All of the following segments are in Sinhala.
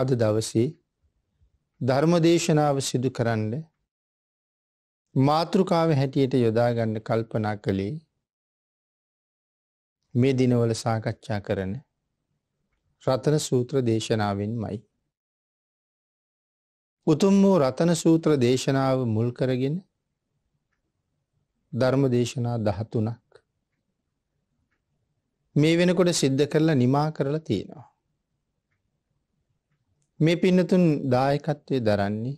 අද දවසේ ධර්මදේශනාව සිදු කරන්න මාතෘකාව හැටියට යොදාගන්න කල්පනා කළේ මේ දිනවල සාකච්ඡා කරන රතන සූත්‍ර දේශනාවෙන් මයි. උතුම් වූ රතන සූත්‍ර දේශනාව මුල් කරගෙන ධර්ම දේශනා දහතුනක් මේ වෙනකොට සිද්ධ කරලා නිමා කරලා තියෙනවා. මේ පින්නතුන් දායකත්වය දරන්නේ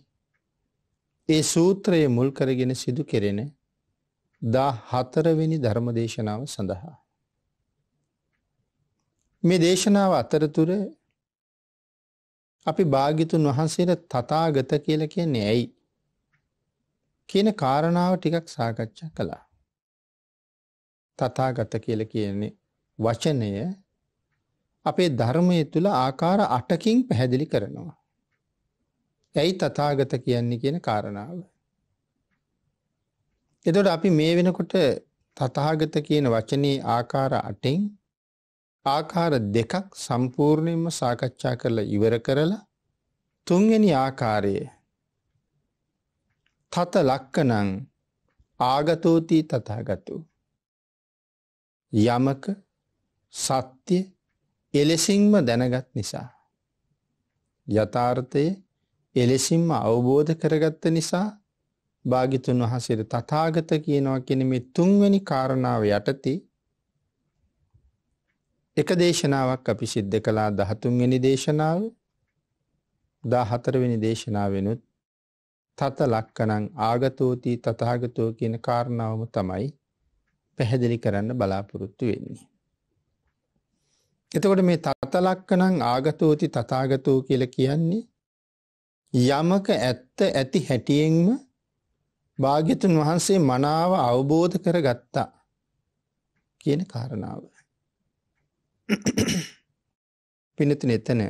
ඒ සූත්‍රයේ මුල් කරගෙන සිදු කෙරෙන දා හතරවෙනි ධර්ම දේශනාව සඳහා. මේ දේශනාව අතරතුර අපි භාගිතුන් වහන්සේට තතාගත කියල කියන්නේ ඇයි කියන කාරණාව ටිකක් සාකච්ඡා කළා. තතාගත කියල කියන්නේ වචනය අපේ ධර්මය තුළ ආකාර අටකින් පැහැදිලි කරනවා. ඇයි තතාගත කියන්නේ කියන කාරණාව. එතොට අපි මේ වෙනකොට තතාගත කියන වචනයේ ආකාර අටෙන් ආකාර දෙකක් සම්පූර්ණයෙන්ම සාකච්ඡා කරලා ඉවර කරලා තුන්වැනි ආකාරය තත ලක්කනං ආගතෝතිී තතාගතු යමක සත්‍ය එලෙසින්ම දැනගත් නිසා. යථාර්ථය එලෙසින්ම අවබෝධ කරගත්ත නිසා භාගිතුන් වහසේද තථාගත කියනවා කියන මේ තුන්වෙනි කාරණාව යටතේ එක දේශනාවක් අපි සිද්ධ කළා 13 වෙනි දේශනාව 14 වෙනි දේශනාවෙනුත් තත ලක්කනං ආගතෝති තථාගතෝ කියන කාරණාවම තමයි පැහැදිලි කරන්න බලාපොරොත්තු වෙන්නේ එතකොට මේ තතලක්කනං ආගතෝති තථාගතෝ කියලා කියන්නේ යමක ඇත්ත ඇති හැටියෙන්ම භාග්‍යතුන් වහන්සේ මනාව අවබෝධ කරගත්තා කියන කාරණාව. පිනතින එතන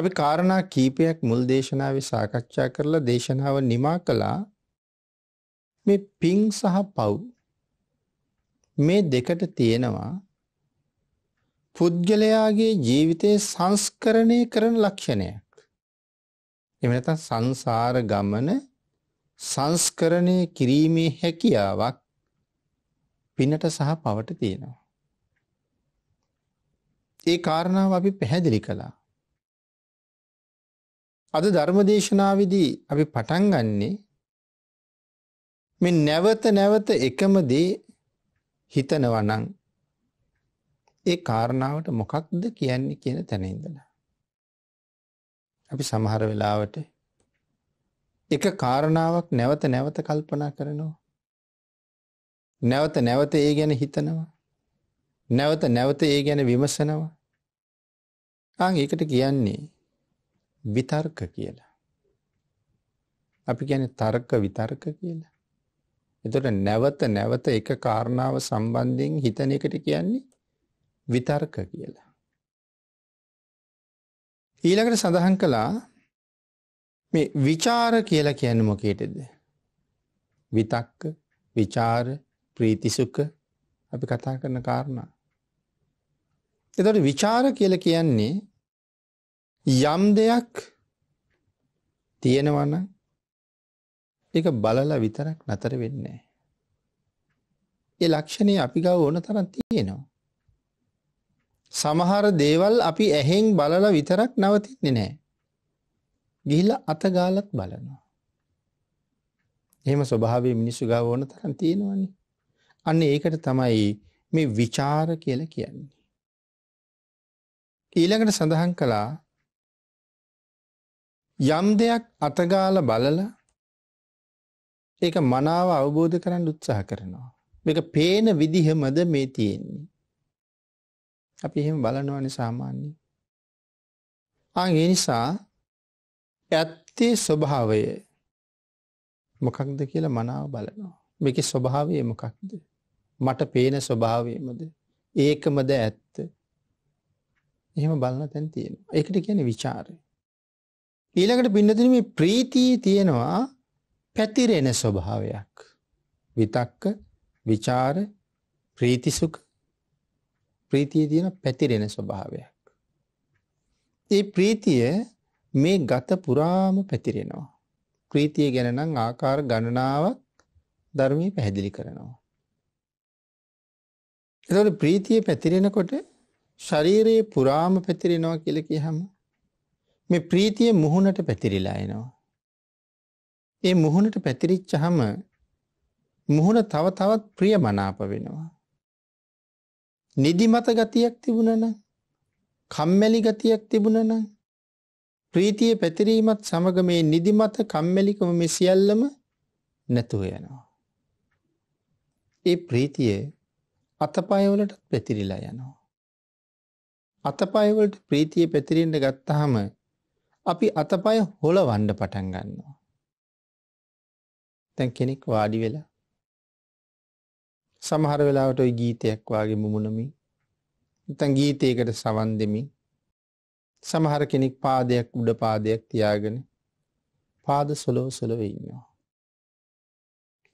අපි කාරණා කීපයක් මුල් දේශනාව සාකච්ඡා කරලා දේශනාව නිමා කළා මේ පිං සහ පව් මේ දෙකට තියෙනවා පුද්ගලයාගේ ජීවිතයේ සංස්කරණය කරන ලක්ෂණයක්. එහෙම නැත්නම් සංසාර ගමන සංස්කරණය කිරීමේ හැකියාවක් පිනට සහ පවට තියෙනවා. ඒ කාරණාව අපි පැහැදිලි කළා. අද ධර්මදේශනාවේදී අපි පටන් ගන්නේ මේ නැවත නැවත එකම දේ හිතනවා නම් ඒ කාරණාවට මොකක්ද කියන්නේ කියන තැන ඉඳලා. අපි සමහර වෙලාවට එක කාරණාවක් නැවත නැවත කල්පනා කරනවා. නැවත නැවත ඒ ගැන හිතනවා. නැවත නැවත ඒ ගැන විමසනවා. ආ ඒකට කියන්නේ විතර්ක කියලා. අපි ගැන තර්ක විතර්ක කියලා. එතට නැවත නැවත එක කාරණාව සම්බන්ධයෙන් හිතන එකට කියන්නේ විතර්ක කියලා. ඊළඟට සඳහන් කළා මේ විචාර කියලා කියන්න මොකේටද. විතක්ක විචාර ප්‍රීතිසුක අපි කතා කරන කාරණා. එතට විචාර කියල කියන්නේ යම් දෙයක් තියෙනවන එක බලලා විතරක් නතර වෙන්නේ. ඒ ලක්ෂණය අපි ගව ඕන තරන් තියෙනවා. සමහර දේවල් අපි ඇහෙන් බලල විතරක් නවතින්නේ නෑ. ගිහිල අතගාලත් බලනවා. එහෙම ස්වභාවේ මිනිස්සු ගාව ඕන තරම් තියෙනවනි. අන්න ඒකට තමයි මේ විචාර කියලා කියන්නේ. ඊළඟට සඳහන් කළා යම් දෙයක් අතගාල බලල ඒක මනාව අවබෝධ කරන්න උත්සාහ කරනවා. මේක පේන විදිහමද මේ තියෙන්නේ. අපි එහෙම බලනවන සාමාන්‍ය. අගේ නිසා ඇත්තේ ස්වභාවය මොකක්ද කියලා මනාව බලනවා. මේක ස්වභාවය මොකක්ද. මට පේන ස්වභාවයමද ඒකමද ඇත්ත. එහෙම බලන තැන් තියෙන. ඒකට කියන විචාරය. ඊළඟට පින්නතින මේ ප්‍රීතිය තියෙනවා පැතිරෙන ස්වභාවයක්. විතක්ක විචාර ප්‍රීතිසුක ප්‍රීතිය තියෙන පැතිරෙන ස්වභාවයක්. ඒ ප්‍රීතිය මේ ගත පුරාම පැතිරෙනවා. ප්‍රීතිය ගැනනම් ආකාර ගණනාවක් ධර්මී පැහැදිලි කරනවා. එතකොට ප්‍රීතිය පැතිරෙනකොට ශරීරයේ පුරාම පැතිරෙනවා කියලා කියහම මේ ප්‍රීතිය මුහුණට පැතිරිලා එනවා. ඒ මුහුණට පැතිරිච්චහම මුහුණ තව තවත් ප්‍රියමනාප වෙනවා. නිදිමත ගතියක් තිබුණනම් කම්මැලි ගතියක් තිබුණනම් ප්‍රීතිය පැතිරීමත් සමග මේ නිදිමත කම්මැලිකම මේ සියල්ලම නැතුව යනවා. ඒ ප්‍රීතිය අතපයවලට පැතිරිලා යනවා. අතපයවලට ප්‍රීතිය පැතිරෙන්න ගත්තාම අපි අතපය හොලවන්න පටන් ගන්නවා. දැන් කෙනෙක් වාඩි වෙලා සමහර වෙලාවට ওই ගීතයක් වාගේ මුමුණමින් නැත්නම් ගීතයකට සවන් දෙමින් සමහර කෙනෙක් පාදයක් උඩ පාදයක් තියාගෙන පාද සොලව සොලව ඉන්නවා.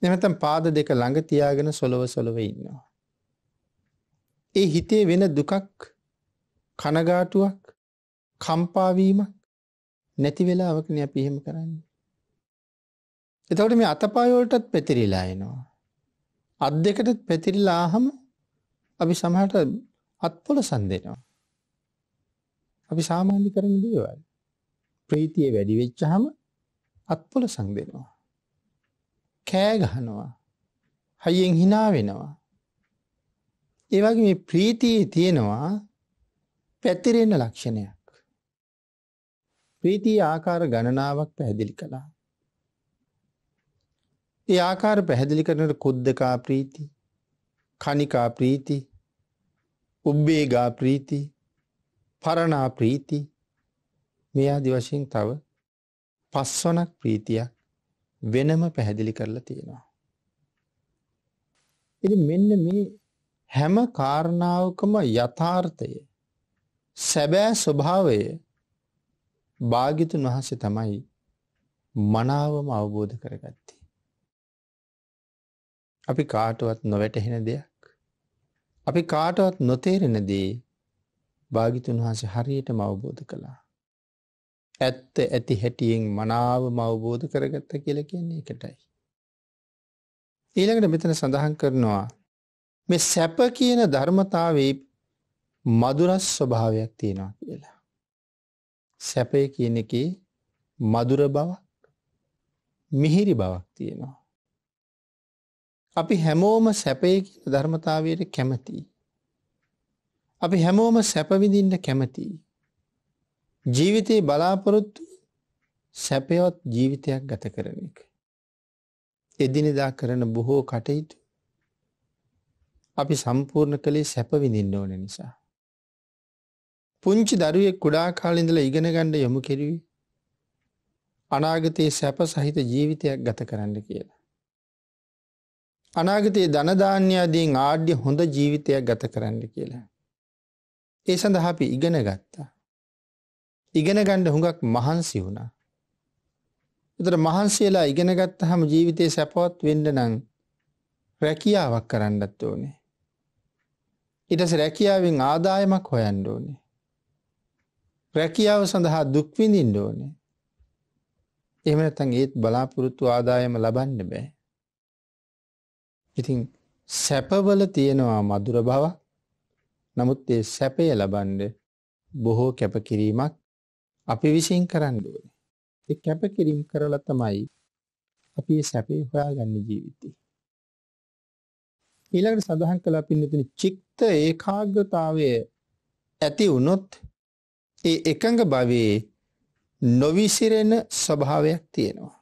නැත්නම් පාද දෙක ළඟ තියාගෙන සොලව සොලව ඉන්නවා. ඒ හිතේ වෙන දුකක් කනගාටුවක් කම්පාවීමක් නැති වෙලාවකනේ අපි එහෙම කරන්නේ. එතකොට මේ අතපය වලටත් පැතිරිලා එනවා. අත් දෙකට පැතිරිලා ආහම අපි සමහරට අත්පොල සන්දේනවා. අපි සාමාන්‍ය කරන දේවල්. ප්‍රීතිය වැඩි වෙච්චාම අත්පොල සංදේනවා. කෑ ගහනවා. හයියෙන් hina වෙනවා. ඒ වගේ මේ ප්‍රීතියේ තියෙනවා පැතිරෙන ලක්ෂණයක්. ප්‍රීතිය ආකාර ගණනාවක් පැහැදිලි කළා. ඒ ආකාර පැහැදිලි කරනට කුද්දකා ප්‍රීති කනිකා ප්‍රීති උබ්බේගා ප්‍රීති පරණා ප්‍රීති මේ ආදි වශයෙන් තව පස්වනක් ප්‍රීතියක් වෙනම පැහැදිලි කරලා තියෙනවා. ඉති මෙන්න මේ හැම කාරණාවකම යථාර්ථය සැබෑ ස්වභාවය භාගිතුන් වහසේ තමයි මනාවම අවබෝධ කරගත්ති. අපි කාටුවත් නොවැටහෙන දෙයක්. අපි කාටවත් නොතේරෙන දේ භාගිතුන් වහන්සේ හරියට මවබෝධ කළා. ඇත්ත ඇති හැටියෙන් මනාව මවබෝධ කරගත්ත කියල කියන්නේ එකටයි. ඊළඟට මෙතන සඳහන් කරනවා මේ සැප කියන ධර්මතාවේ මදුරස් ස්වභාවයක් තියෙනවා කියලා. සැපය කියන එක මදුර බවක් මිහිරි බවක් තියෙනවා. අපි හැමෝම සැපය ධර්මතාවයට කැමතියි. අපි හැමෝම සැපවිඳින්න කැමතියි. ජීවිතයේ බලාපොරොත්තු සැපයොත් ජීවිතයක් ගත කරන එක. එදිනෙදා කරන බොහෝ කටයුතු අපි සම්පූර්ණ කළේ සැපවිඳින්න ඕන නිසා. පුංචි දරුවෙක් කුඩා කාලින්දල ඉගෙන ගණ්ඩ යොමු කෙරවී අනාගතයේ සැප සහිත ජීවිතයක් ගත කරන්න කියලා. අනාගතයේ ධනධාන්‍යාදීන් ආඩ්‍ය හොඳ ජීවිතයක් ගත කරන්න කියලා. ඒ සඳහා අපි ඉගෙන ගත්තා. ඉගෙන ගණ්ඩ හුඟක් මහන්සි වුණා. එතට මහන්සේලා ඉගෙන ගත්ත හම ජීවිතය සැපවත් වෙන්ඩ නං රැකියාවක් කරන්නත් ඕනේ. ඉටස රැකියාවෙන් ආදායමක් හොයන්ඩ ඕනේ. රැකියාව සඳහා දුක්විඳින්ඩ ඕනේ. එමනතන් ඒත් බලාපොරොත්තු ආදායම ලබන්න බෑ. ඉතින් සැපවල තියෙනවා මధుර බව නමුත් ඒ සැපය ලබන්ඩ බොහෝ කැපකිරීමක් අපි විසින් කරන්න ඕනේ. ඒ කැපකිරීම කරලා තමයි අපි මේ සැපේ හොයාගන්නේ ජීවිතේ. ඊළඟට සඳහන් කළා පින්නතුනි චිත්ත ඒකාග්‍රතාවය ඇති වුනොත් ඒ එකඟ භවයේ නොවිසිරෙන ස්වභාවයක් තියෙනවා.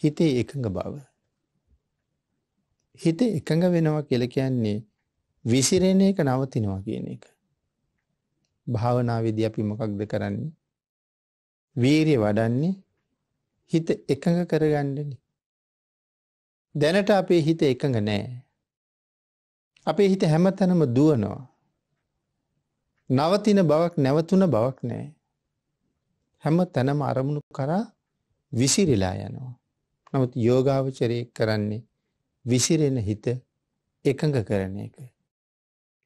හිතේ එකඟ බව හිත එකඟ වෙනවා කියලා කියන්නේ විසිරෙන එක නවතිනවා කියන එක. භාවනා විදි අපි මොකක්ද කරන්නේ? වීරිය වඩන්නේ හිත එකඟ කරගන්නනේ. දැනට අපේ හිත එකඟ නෑ. අපේ හිත හැමතැනම දුවනවා. නවතින බවක් නැවතුන බවක් නෑ. හැම තැනම අරමුණු කරා විසිරිලා යනවා. නමුත් යෝගාවචරය කරන්නේ විසිරෙන හිත එකඟ කරන එක.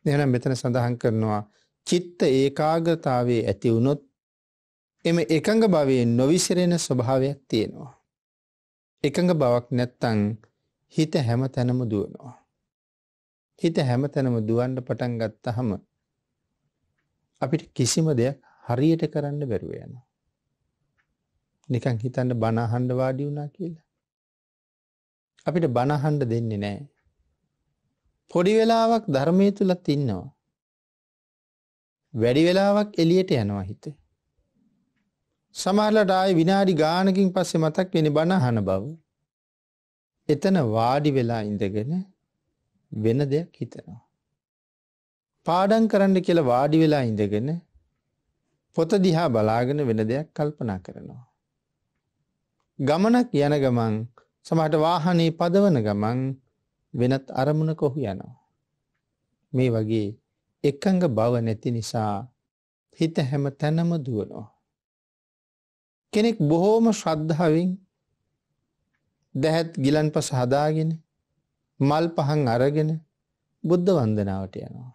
එනම් මෙතන සඳහන් කරනවා චිත්ත ඒකාග්‍රතාවයේ ඇති වුණොත් එම එකඟ භවයේ නොවිසිරෙන ස්වභාවයක් තියෙනවා. එකඟ බවක් නැත්තං හිත හැම තැනම දුවනවා. හිත හැම තැනම දුවන්ඩ පටන් ගත්තහම අපිට කිසිම දෙයක් හරියට කරන්න බැරුව යන. නිකං හිතන්න බණහන්ඩ වාඩි වුණා කියලා. අපිට බණහන්ඩ දෙන්නේ නෑ. පොඩි වෙලාවක් ධර්මය තුළත් ඉන්නවා. වැඩි වෙලාවක් එලියට යනවා හිත. සමහරලට ආය විනාඩි ගානකින් පස්සේ මතක් වෙන බණහන බව. එතන වාඩි වෙලා ඉඳගෙන වෙන දෙයක් හිතනවා. පාඩන් කරන්න කියලා වාඩි වෙලා ඉඳගෙන පොත දිහා බලාගෙන වෙන දෙයක් කල්පනා කරනවා. ගමනක් යන ගමන් සමට වාහනේ පදවන ගමන් වෙනත් අරමුණ කොහු යනවා. මේ වගේ එකඟ බව නැති නිසා හිත හැම තැනම දුවනවා. කෙනෙක් බොහෝම ශ්‍රද්ධාවෙන් දැහැත් ගිලන් පස හදාගෙන මල් පහන් අරගෙන බුද්ධ වන්දනාවට යනවා.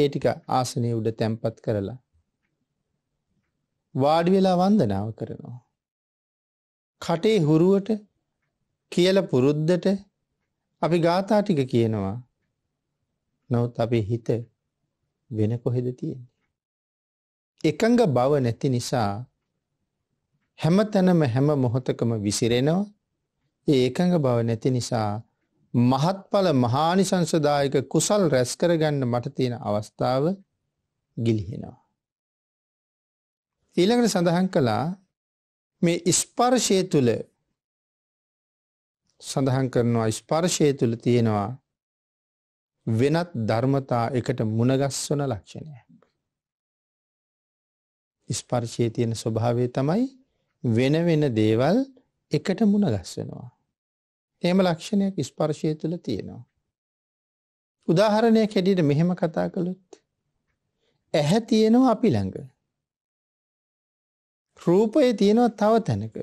ඒ ටික ආසනය උඩ තැම්පත් කරලා වාඩි වෙලා වන්දනාව කරනවා. කටේ හුරුවට කියල පුරුද්දට අපි ගාථා ටික කියනවා. නොවත් අපේ හිත වෙන කොහෙද තියෙන්නේ. එකඟ බව නැති නිසා හැම තැනම හැම මොහොතකම විසිරෙනවා ඒ එකඟ බව නැති නිසා මහත්ඵල මහානිසංසදායක කුසල් රැස් කරගන්න මට තියෙන අවස්ථාව ගිලිහෙනවා. ඊළඟට සඳහන් කළා මේ ස්පර්ශය තුළ සඳහන් කරනවා ස්පර්ශය තුළ තියෙනවා වෙනත් ධර්මතා එකට මුණගස්වන ලක්ෂණය. ස්පර්ශයේ තියෙන ස්වභාවය තමයි වෙන වෙන දේවල් එකට මුණගස්වනවා. එම ලක්ෂණයක් ස්පර්ශය තුළ තියෙනවා. උදාහරණයක් හැටියට මෙහෙම කතා කළොත් ඇහැ තියෙනවා අපි ළඟ රූපය තියෙනවා තව තැනක.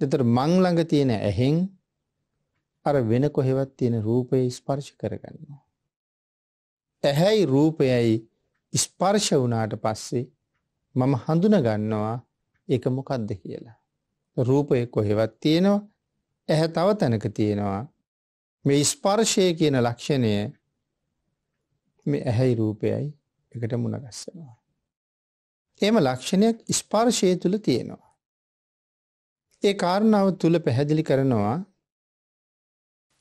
දෙතර මං ළඟ තියෙන ඇහෙන් අර වෙන කොහෙවත් තියෙන රූපය ස්පර්ශ කරගන්නවා. ඇහැයි රූපයයි ස්පර්ශ වුණාට පස්සේ මම හඳුන ගන්නවා ඒක මොකක්ද කියලා. රූපය කොහෙවත් තියෙනවා ඇහැ තව තැනක තියෙනවා මේ ස්පර්ශය කියන ලක්ෂණය මේ ඇහැයි රූපයයි එකට මුණගස්සනවා. එම ලක්ෂණයක් ස්පර්ශය තුළ තියෙනවා. ඒ කාරණාව තුළ පැහැදිලි කරනවා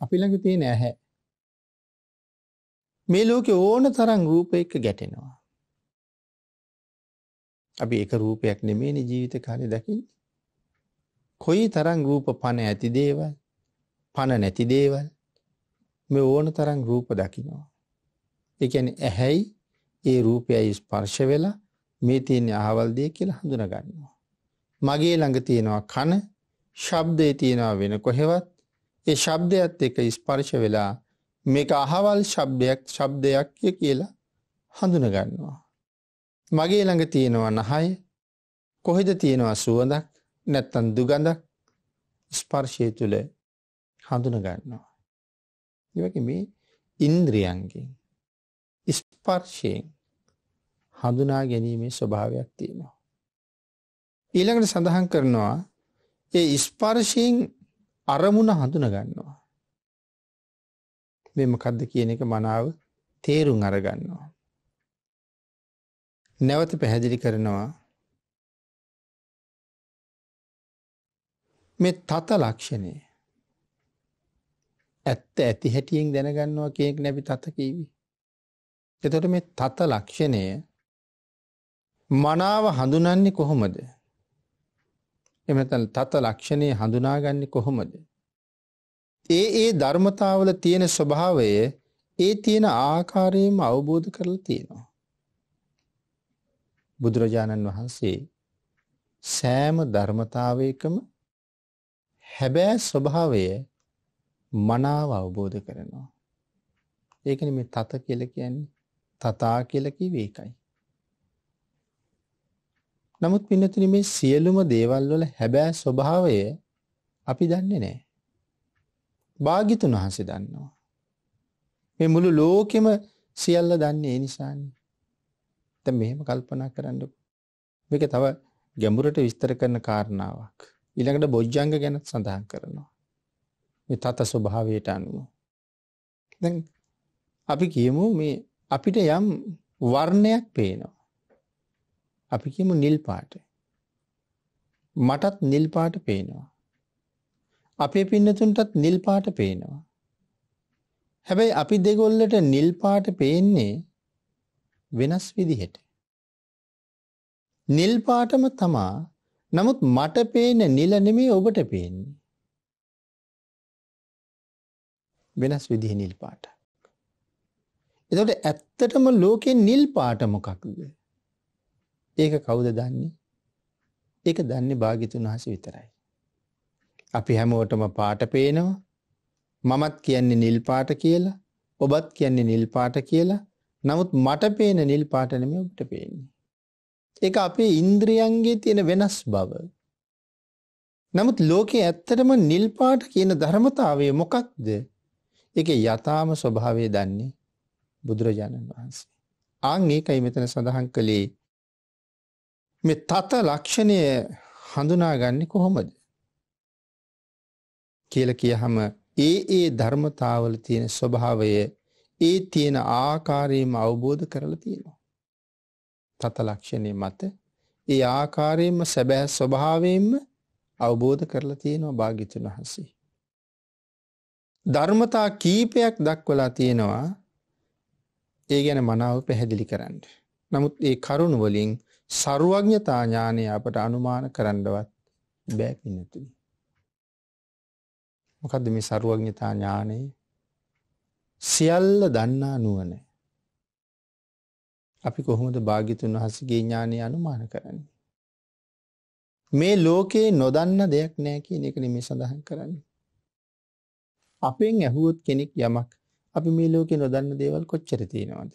අපි ළඟ තියෙන ඇහැ. මේ ලෝකේ ඕන තරම් රූප එක්ක ගැටෙනවා. අපි එක රූපයක් නෙමෙයිනේ ජීවිත කාලේ දකින්නේ. කොයි තරම් රූප පණ ඇති දේවල්, පණ නැති දේවල් මේ ඕන තරම් රූප දකින්නවා. ඒ කියන්නේ ඇහැයි ඒ රූපයයි ස්පර්ශ වෙලා මේ තියෙන අහවල් දේ කියලා හඳුනගන්නවා. මගේ ළඟ තියෙනවා කන, ශබ්දේ තියෙනවා වෙන කොහෙවත්. ඒ ශබ්දයත් එක්ක ස්පර්ශ වෙලා මේක අහවල් ශබ්දයක් ශබ්දයක් කියලා හඳුනගන්නවා. මගේ ළඟ තියෙනවා නහය. කොහෙද තියෙනවා සුවඳක් නැත්තම් දුගඳක් ස්පර්ශය තුල හඳුනගන්නවා. ඒ වගේ මේ ඉන්ද්‍රියන්ගෙන් ස්පර්ශයෙන් හඳුනා ගැනීමේ ස්වභාවයක් තියෙනවා. ඊළඟට සඳහන් කරනවා ඒ ස්පර්ශයෙන් අරමුණ හඳුන ගන්නවා. මේ මොකද්ද කියන එක මනාව තේරුම් අරගන්නවා. නැවත පැහැදිලි කරනවා මේ තත ලක්ෂණය ඇත්ත ඇති හැටියෙන් දැනගන්නවා කියෙක් නැබි තත කීවි. එතොට මේ තත ලක්ෂණය මනාව හඳුනන්නේ කොහොමද එමතන් තත ලක්ෂණය හඳුනාගන්නේ කොහොමද ඒ ඒ ධර්මතාවල තියෙන ස්වභාවය ඒ තියෙන ආකාරයම අවබෝධ කරලා තියෙනවා බුදුරජාණන් වහන්සේ සෑම ධර්මතාවයකම හැබෑ ස්වභාවය මනාව අවබෝධ කරනවා. ඒකන මේ තත කියල කියන්නේ තතා කියලකි වේකයි. නමුත් පින්නතුනි මේ සියලුම දේවල් වල හැබෑ ස්වභාවය අපි දන්නේ නැහැ. භාග්‍යතුන් වහන්සේ දන්නවා. මේ මුළු ලෝකෙම සියල්ල දන්නේ ඒ නිසානේ. දැන් මෙහෙම කල්පනා කරන්න. මේක තව ගැඹුරට විස්තර කරන කාරණාවක්. ඊළඟට බොජ්ජංග ගැන සඳහන් කරනවා. මේ තත ස්වභාවයට අනුව. දැන් අපි කියමු මේ අපිට යම් වර්ණයක් පේනවා. අපි කියමු නිල් පාට. මටත් නිල් පාට පේනවා. අපේ පින්නතුන්ටත් නිල් පාට පේනවා. හැබැයි අපි දෙගොල්ලට නිල් පාට පේන්නේ වෙනස් විදිහට. නිල් පාටම තමා නමුත් මට පේන නිල නෙමේ ඔබට පේන්නේ. වෙනස් විදිහ නිල් පාට. එතකොට ඇත්තටම ලෝකේ නිල් පාට මොකක්ද? ඒක කවුද දන්නේ ඒක දන්නේ භාගිතුන් වහස විතරයි. අපි හැමෝටම පාට පේනවා මමත් කියන්නේ නිල් පාට කියලා ඔබත් කියන්නේ නිල් පාට කියලා නමුත් මට පේන නිල් පාටනම ඔබට පේන්නේ. ඒක අපේ ඉන්ද්‍රියන්ගේ තියෙන වෙනස් බව. නමුත් ලෝකයේ ඇත්තටම නිල් පාට කියන ධර්මතාවය මොකක්ද? ඒක යථාම ස්වභාවය දන්නේ බුදුරජාණන් වහන්සේ. ආන් ඒකයි මෙතන සඳහන් කළේ මේ තත ලක්ෂණය හඳුනාගන්නේ කොහොමද? කියලා කියහම ඒ ඒ ධර්මතාවල තියෙන ස්වභාවය ඒ තියෙන ආකාරයෙන්ම අවබෝධ කරලා තියෙනවා. තත ලක්ෂණේ මත ඒ ආකාරයෙන්ම සැබෑ ස්වභාවයෙන්ම අවබෝධ කරලා තියෙනවා භාග්‍යතුන් වහන්සේ. ධර්මතා කීපයක් දක්වලා තියෙනවා ඒ ගැන මනාව පැහැදිලි කරන්න. නමුත් ඒ කරුණ වලින් සරුවඥතා ඥානය අපට අනුමාන කරන්නවත් බෑ පින්නතුනි. මොකද මේ සරුවඥතා ඥානය සියල්ල දන්නා නුවන. අපි කොහොමද භාගිතුන් වහසගේ ඥානය අනුමාන කරන්නේ. මේ ලෝකයේ නොදන්න දෙයක් නෑ කියන එක නෙමේ සඳහන් කරන්න. අපෙන් ඇහුවොත් කෙනෙක් යමක් අපි මේ ලෝකෙ නොදන්න දේවල් කොච්චර තියෙනවද.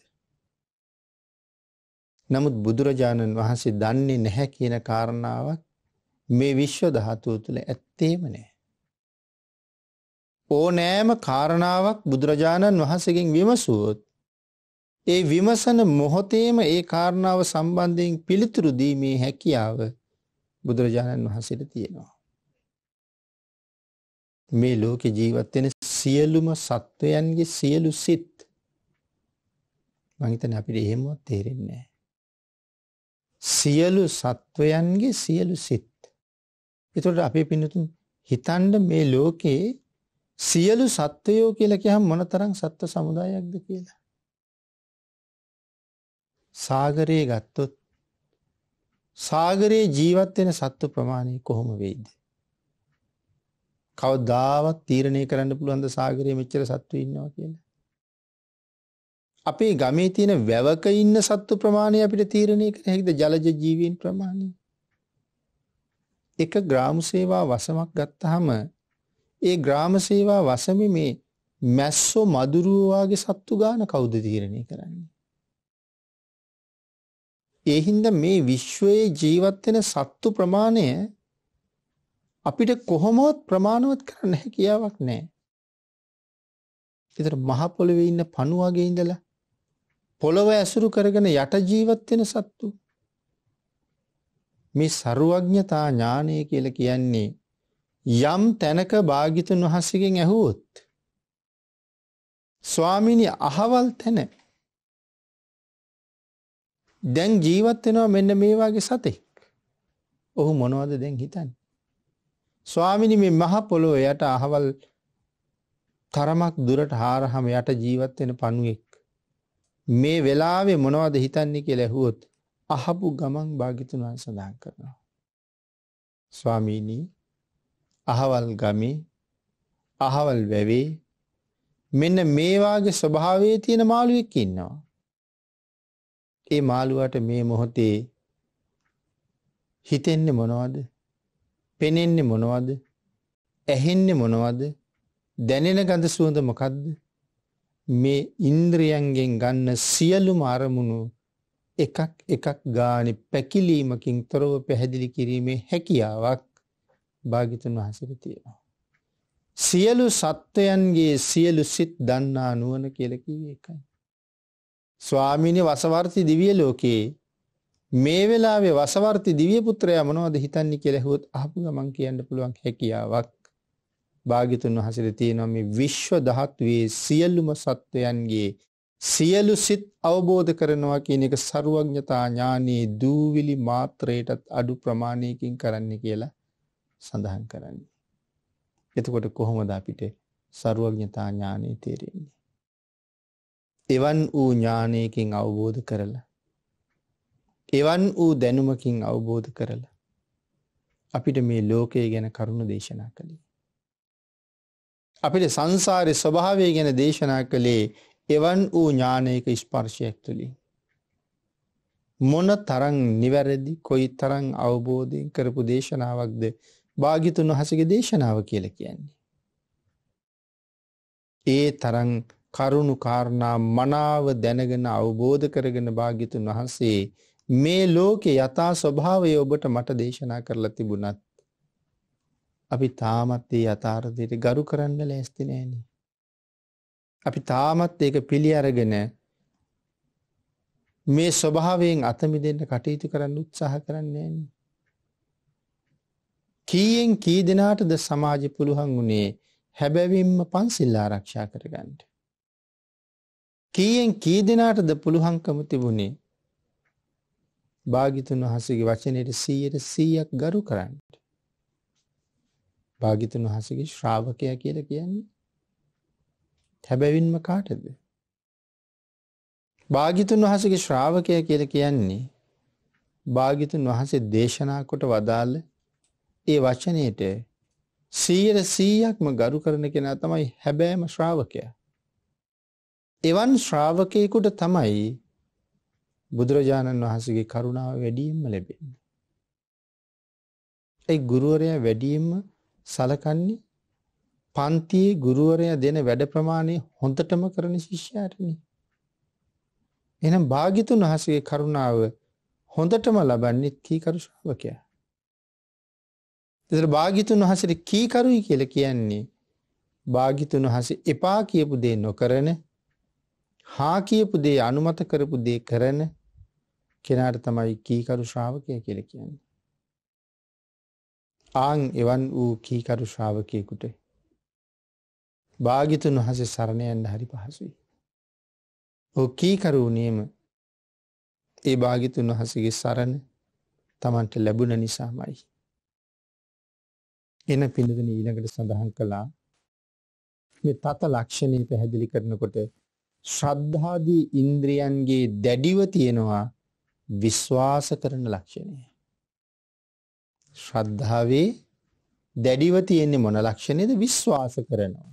නමුත් බුදුරජාණන් වහන්සේ දන්නේ නැහැ කියන කාරණාවක් මේ විශ්ව ධාතුව තුළ ඇත්තේම නෑ. ඕනෑම කාරණාවක් බුදුරජාණන් වහන්සකින් විමසුවොත් ඒ විමසන මොහොතේම ඒ කාරණාව සම්බන්ධයෙන් පිළිතුරු දීමේ හැකියාව බුදුරජාණන් වහන්සට තියෙනවා. මේ ලෝක ජීවත්වෙන සියලුම සත්වයන්ගේ සියලු සිත් මහිතන අපිට එහෙමොත් තේරෙන්නේ. සියලු සත්වයන්ගේ සියලු සිත්. ඒතකොට අපේ පින්නතුන් හිතන්න මේ ලෝකේ සියලු සත්වයෝ කියලා කියහම මොනතරම් සත්ව සමුදායක්ද කියලා. සාගරයේ ගත්තොත් සාගරයේ ජීවත් වෙන සත්ව ප්‍රමාණය කොහොම වෙයිද? කවදාවත් තීරණය කරන්න පුළුවන්ද සාගරයේ මෙච්චර සත්තු ඉන්නවා කියලා? අපේ ගමේ තියෙන වැවක ඉන්න සත්තු ප්‍රමාණය අපිට තීරණය කරන්න හැකිද ජලජ ජීවීන් ප්‍රමාණය? එක ග්‍රාම සේවා වසමක් ගත්තාම ඒ ග්‍රාම සේවා වසමේ මේ මැස්සෝ මදුරුවෝ වගේ සත්තු ගාන කවුද තීරණය කරන්නේ? ඒ හින්දා මේ විශ්වයේ ජීවත් වෙන සත්තු ප්‍රමාණය අපිට කොහොමවත් ප්‍රමාණවත් කරන්න හැකියාවක් නැහැ. ඒතර මහ පොළවේ ඉන්න පණු වගේ ඉඳලා පොළොව ඇසුරු කරගෙන යට ජීවත් වෙන සත්තු මේ ਸਰුවඥතා ඥානය කියලා කියන්නේ යම් තැනක භාගිතුන් වහන්සේගෙන් ඇහුවොත් ස්වාමිනි අහවල් තැන දැන් ජීවත් වෙනවා මෙන්න මේ වගේ සතෙක්. ඔහු මොනවද දැන් හිතන්නේ? ස්වාමිනි මේ මහ පොළොව යට අහවල් තරමක් දුරට හාරහම යට ජීවත් වෙන පණුවෙක් මේ වෙලාවේ මොනවද හිතන්නේ කියලා ඇහුවොත් අහපු ගමන් භාග්‍යතුන් වහන්සේ සඳහන් කරනවා. ස්වාමීනි අහවල් ගමේ අහවල් වැවේ මෙන්න මේ වාගේ ස්වභාවයේ තියෙන මාළුවෙක් ඉන්නවා. ඒ මාළුවාට මේ මොහොතේ හිතෙන්නේ මොනවද? පෙනෙන්නේ මොනවද? ඇහෙන්නේ මොනවද? දැනෙන ගඳ සුවඳ මොකද්ද? මේ ඉන්ද්‍රියන්ගෙන් ගන්න සියලුම අරමුණු එකක් එකක් ගානේ පැකිලීමකින් තොරව පැහැදිලි කිරීමේ හැකියාවක් භාග්‍යතුන් වහන්සේට තියෙනවා. සියලු සත්වයන්ගේ සියලු සිත් දන්නා නුවණ කියලා කිව්වේ ඒකයි. ස්වාමීනි වසවර්ති දිව්‍ය ලෝකේ මේ වෙලාවේ වසවර්ති දිව්‍ය පුත්‍රයා මොනවද හිතන්නේ කියලා ඇහුවොත් අහපු ගමන් කියන්න පුළුවන් හැකියාවක් භාග්‍යතුන් වහන්සේට තියෙනවා මේ විශ්ව ධාතුවේ සියලුම සත්වයන්ගේ සියලු සිත් අවබෝධ කරනවා කියන එක ਸਰුවඥතා ඥානයේ දූවිලි මාත්‍රයටත් අඩු ප්‍රමාණයකින් කරන්න කියලා සඳහන් කරන්නේ. එතකොට කොහොමද අපිට ਸਰුවඥතා ඥානය තේරෙන්නේ? එවන් වූ ඥානයකින් අවබෝධ කරලා එවන් වූ දැනුමකින් අවබෝධ කරලා අපිට මේ ලෝකය ගැන කරුණු දේශනා කළේ අපිට සංසාරය ස්වභාවය ගැන දේශනා කළේ එවන් වූ ඥානයක ස්පර්ශයක් තුළින්. මොන තරං නිවැරදි කොයි තරං අවබෝධයෙන් කරපු දේශනාවක්ද භාගිතුන් වහසගේ දේශනාව කියල කියන්නේ. ඒ තරං කරුණු කාරණා මනාව දැනගෙන අවබෝධ කරගෙන භාගිතුන් වහන්සේ මේ ලෝකෙ යථා ස්වභාවය ඔබට මට දේශනා කරලා තිබුණත් අපි තාමත් ඒ යථාර්ථයට ගරු කරන්න ලෑස්ති නෑනේ. අපි තාමත් ඒක පිළි අරගෙන මේ ස්වභාවයෙන් අතමිදෙන්න කටයුතු කරන්න උත්සාහ කරන්නේ නෑනේ. කීයෙන් කී දෙනාටද සමාජ පුළුවන් වුණේ හැබැවින්ම පන්සිල් ආරක්ෂා කරගන්න. කීයෙන් කී දෙනාටද පුළුවන්කම තිබුණේ භාගිතුන් වහසගේ වචනයට සීයට සීයක් ගරු කරන්න. භාගිතුන් වහන්සේගේ ශ්‍රාවකයා කියලා කියන්නේ හැබැවින්ම කාටද? භාගිතුන් වහන්සේගේ ශ්‍රාවකයා කියලා කියන්නේ භාගිතුන් වහන්සේ දේශනා කොට වදාළ ඒ වචනයට 100%ක්ම ගරු කරන කෙනා තමයි හැබෑම ශ්‍රාවකයා. එවන් ශ්‍රාවකයෙකුට තමයි බුදුරජාණන් වහන්සේගේ කරුණාව වැඩියෙන්ම ලැබෙන්නේ. ඒ ගුරුවරයා වැඩියෙන්ම සලකන්නේ පන්තියේ ගුරුවරයා දෙන වැඩ ප්‍රමාණය හොඳටම කරන ශිෂ්‍යයාටනේ. එහෙනම් භාග්‍යතුන් වහන්සේගේ කරුණාව හොඳටම ලබන්නේ කීකරු ශ්‍රාවකයා. ඒතර භාග්‍යතුන් වහන්සේට කීකරුයි කියලා කියන්නේ භාග්‍යතුන් වහන්සේ එපා කියපු දේ නොකරන හා කියපු දේ අනුමත කරපු දේ කරන කෙනාට තමයි කීකරු ශ්‍රාවකය කියලා කියන්නේ. ආං එවන් වූ කීකරු ශ්‍රාවකයකුට භාගිතුන් වහසේ සරණයන්න හරි පහසුයි. ඕ කීකරුණේම ඒ භාගිතුන් වහසගේ සරණ තමන්ට ලැබුණ නිසාමයි. එන පිළිදන ඊළඟට සඳහන් කළා මේ තත ලක්ෂණය පැහැදිලි කරනකොට ශ්‍රද්ධාදී ඉන්ද්‍රියන්ගේ දැඩිව තියෙනවා විශ්වාස කරන ලක්ෂණය. ශ්‍රද්ධාවේ දැඩිව තියෙන්නේ මොන ලක්ෂණයද විශ්වාස කරනවා.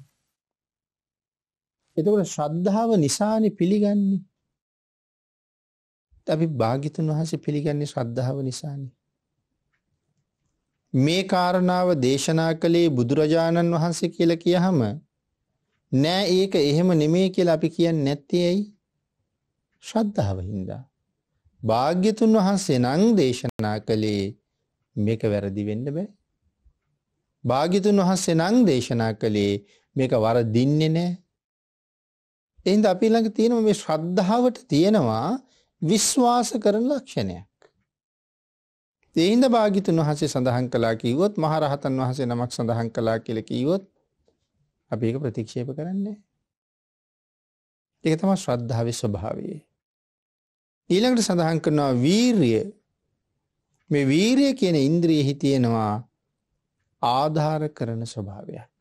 එතකොට ශ්‍රද්ධාව නිසානේ පිළිගන්නේ. අපි භාග්‍යතුන් වහන්සේ පිළිගන්නේ ශ්‍රද්ධාව නිසානේ. මේ කාරණාව දේශනා කළේ බුදුරජාණන් වහන්සේ කියලා කියහම නෑ ඒක එහෙම නෙමෙයි කියලා අපි කියන්නේ නැත්තේ ඇයි? ශ්‍රද්ධාව හින්දා. භාග්‍යතුන් වහන්සේ නම් දේශනා කළේ මේක වැරදි වෙන්න බෑ. භාග්‍යතුන් වහන්සේ නම් දේශනා කළේ මේක වරදින්නේ නෑ. එහෙනම් අපි ළඟ තියෙන මේ ශ්‍රද්ධාවට තියෙනවා විශ්වාස කරන ලක්ෂණයක්. තේහින්ද භාගිතුන් වහන්සේ සඳහන් කළා කිව්වොත් මහරහතන් වහන්සේ නමක් සඳහන් කළා කියලා කිව්වොත් අපි ඒක ප්‍රතික්ෂේප කරන්නේ. ඒක තමයි ශ්‍රද්ධාවේ ස්වභාවය. ඊළඟට සඳහන් කරනවා වීරිය මේ වීරය කියන ඉන්ද්‍රිය හිතියෙනවා ආධාර කරන ස්වභාවයක්.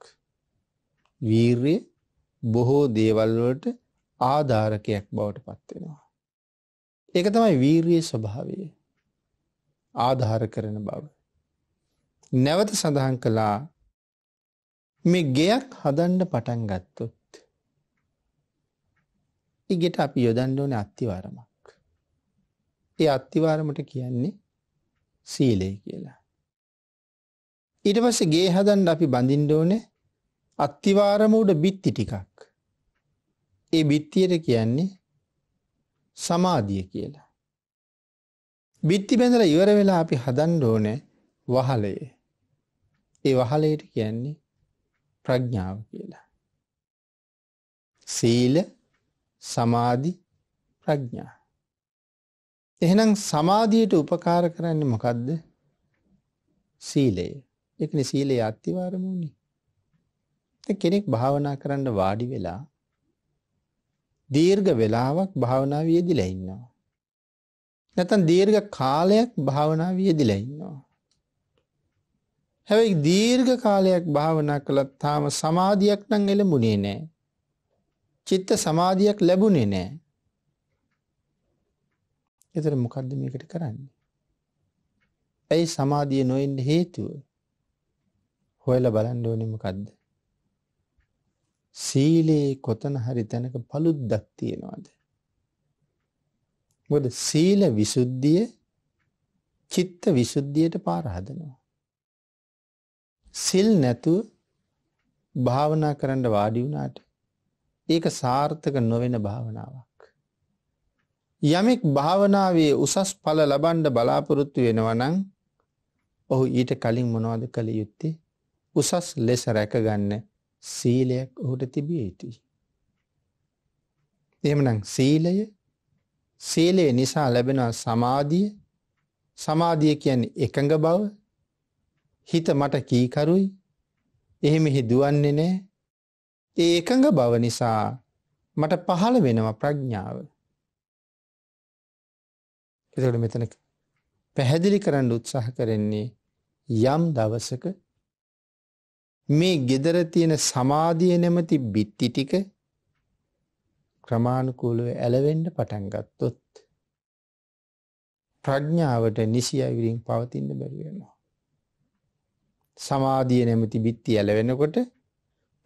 වීර්ය බොහෝ දේවල්වලට ආධාරකයක් බවට පත්වෙනවා. ඒක තමයි වීර්යේ ස්වභාවය ආධාර කරන බව. නැවත සඳහන් කළා මේ ගෙයක් හදන්ඩ පටන් ගත්තොත්. ඉගෙට අපි යොදන්ඩ ඕන අත්තිවාරමක්. ඒ අත්තිවාරමට කියන්නේ සීලය කියලා. ඊට පස්සේ ගේ හදන්න අපි බඳින්න ඕනේ අත්තිවාරම උඩ බිත්ති ටිකක්. ඒ බිත්තියට කියන්නේ සමාධිය කියලා. බිත්ති බැඳලා ඉවර වෙලා අපි හදන්න ඕනේ වහලය. ඒ වහලයට කියන්නේ ප්‍රඥාව කියලා. සීල සමාධි ප්‍රඥා එහෙනම් සමාධියට උපකාර කරන්නේ මොකද්ද? සීලය. ඒකනේ සීලය අත්‍යවශ්‍යම උනේ. කෙනෙක් භාවනා කරන්න වාඩි වෙලා දීර්ඝ වෙලාවක් භාවනාවේ යෙදිලා ඉන්නවා. නැත්නම් දීර්ඝ කාලයක් භාවනාවේ යෙදිලා ඉන්නවා. හැබැයි දීර්ඝ කාලයක් භාවනා කළත් තාම සමාධියක් නම් ලැබුණේ නැහැ. චිත්ත සමාධියක් ලැබුණේ නැහැ. එතර මොකක්ද මේකට කරන්නේ. ඇයි සමාධිය නොෙන්ට හේතුව හොයල බලන්ඩෝනමකක්ද. සීලයේ කොතන හරි තැනක පළුද්දක් තියෙනවාද. ගොද සීල විසුද්ධිය චිත්ත විසුද්ධියට පාරහදනවා. සිල් නැතුව භාවනා කරන්න වාඩි වුණාට ඒක සාර්ථක නොවෙන භාවනාවක්. යමෙක් භාවනාවේ උසස් ඵල ලබන්න බලාපොරොත්තු වෙනවා නම් ඔහු ඊට කලින් මොනවද කළ යුත්තේ? උසස් ලෙස රැකගන්න සීලයක් ඔහුට තිබිය යුතුයි. එහෙමනම් සීලය සීලය නිසා ලැබෙන සමාධිය සමාධිය කියන්නේ එකඟ බව හිත මට කීකරුයි එහෙම හිදුවන්නේ නැහැ ඒ එකඟ බව නිසා මට පහළ වෙනවා ප්‍රඥාව එතකොට මෙතන පැහැදිලි කරන්න උත්සාහ කරන්නේ යම් දවසක මේ gedara තියෙන සමාධිය නැමැති බිත්ති ටික ක්‍රමානුකූලව ඇලවෙන්න පටන් ගත්තොත් ප්‍රඥාවට නිසි අයුරින් පවතින්න බැරි වෙනවා. සමාධිය නැමැති බිත්ති ඇලවෙනකොට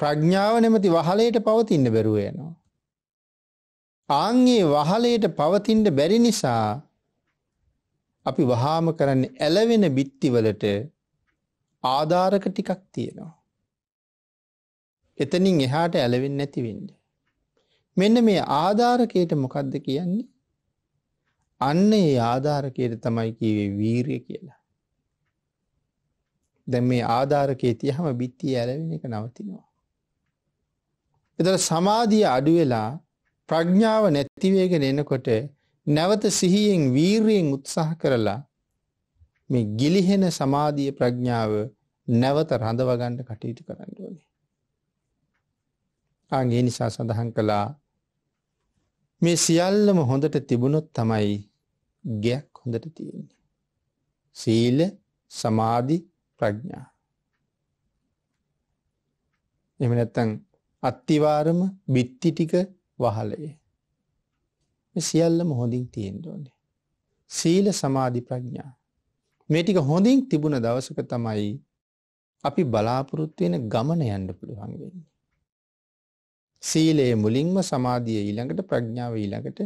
ප්‍රඥාව නැමැති වහලයට පවතින්න බැරුව යනවා. ආන්ගේ වහලයට පවතින්න බැරි නිසා අපි වහාම කරන්නේ ඇලවෙන බිත්තිවලට ආධාරක ටිකක් තියෙනවා. එතනින් එහාට ඇලවෙන් නැතිවෙන්න. මෙන්න මේ ආධාරකයට මොකක්ද කියන්නේ. අන්න ඒ ආධාරකයට තමයි කියවේ වීරය කියලා. දැ මේ ආධාරකයේ තියහම බිත්තිය ඇලවෙන එක නවතිනවා. එතර සමාධිය අඩුවෙලා ප්‍රඥාව නැතිවේගෙන එනකොට නැවත සිහියෙන් වීරයෙන් උත්සාහ කරලා මේ ගිලිහෙන සමාධිය ප්‍රඥාව නැවත රඳවගණ්ඩ කටයුතු කරන්න ඕනේ. ආගේ නිසා සඳහන් කළා මේ සියල්ලම හොඳට තිබුණොත් තමයි ගයක් හොඳට තියෙන්නේ. සීල සමාධි ප්‍රඥා. එම නැත්තං අත්තිවාරම බිත්ති ටික වහලයේ. සියල්ලම හොඳින් තියෙන්ට ඕනේ. සීල සමාධි ප්‍රඥා. මේටික හොඳින් තිබුණ දවසක තමයි අපි බලාපොරොත්තු වෙන ගමන යන්න පුළුවන් වෙන්නේ. සීලයේ මුලින්ම සමාධිය ඊළඟට ප්‍රඥාව ඊළඟට